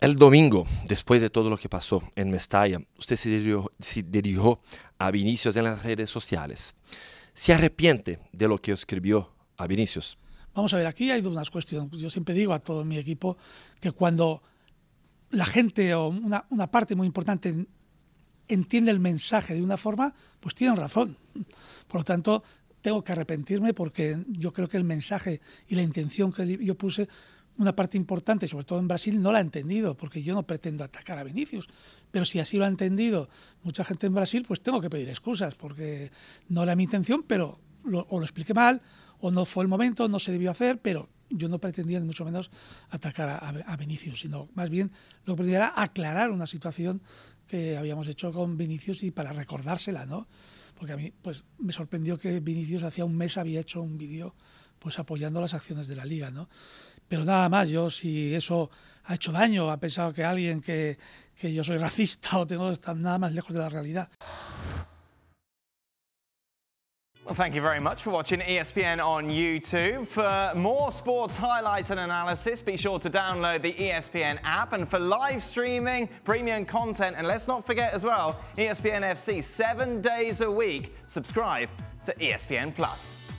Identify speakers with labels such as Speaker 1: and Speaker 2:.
Speaker 1: El domingo, después de todo lo que pasó en Mestalla, usted se dirigió, a Vinicius en las redes sociales. ¿Se arrepiente de lo que escribió a Vinicius?
Speaker 2: Vamos a ver, aquí hay unas cuestiones. Yo siempre digo a todo mi equipo que cuando la gente o una, una parte muy importante entiende el mensaje de una forma, pues tienen razón. Por lo tanto, tengo que arrepentirme porque yo creo que el mensaje y la intención que yo puse una parte importante, sobre todo en Brasil, no la ha entendido, porque yo no pretendo atacar a Vinicius. Pero si así lo ha entendido mucha gente en Brasil, pues tengo que pedir excusas, porque no era mi intención, pero lo, o lo expliqué mal, o no fue el momento, no se debió hacer, pero yo no pretendía ni mucho menos atacar a, a, Vinicius, sino más bien lo que pretendía era aclarar una situación que habíamos hecho con Vinicius y para recordársela, ¿no? Porque a mí pues, me sorprendió que Vinicius hacía un mes había hecho un vídeo pues apoyando las acciones de la liga, ¿no? Pero nada más, yo si eso ha hecho daño, ha pensado que alguien que, que yo soy racista o tengo está nada más lejos de la realidad.
Speaker 3: Well, thank you very much for watching ESPN on YouTube. For more sports highlights and analysis, be sure to download the ESPN app. And for live streaming, premium content, and let's not forget as well, ESPN FC seven days a week. Subscribe to ESPN Plus.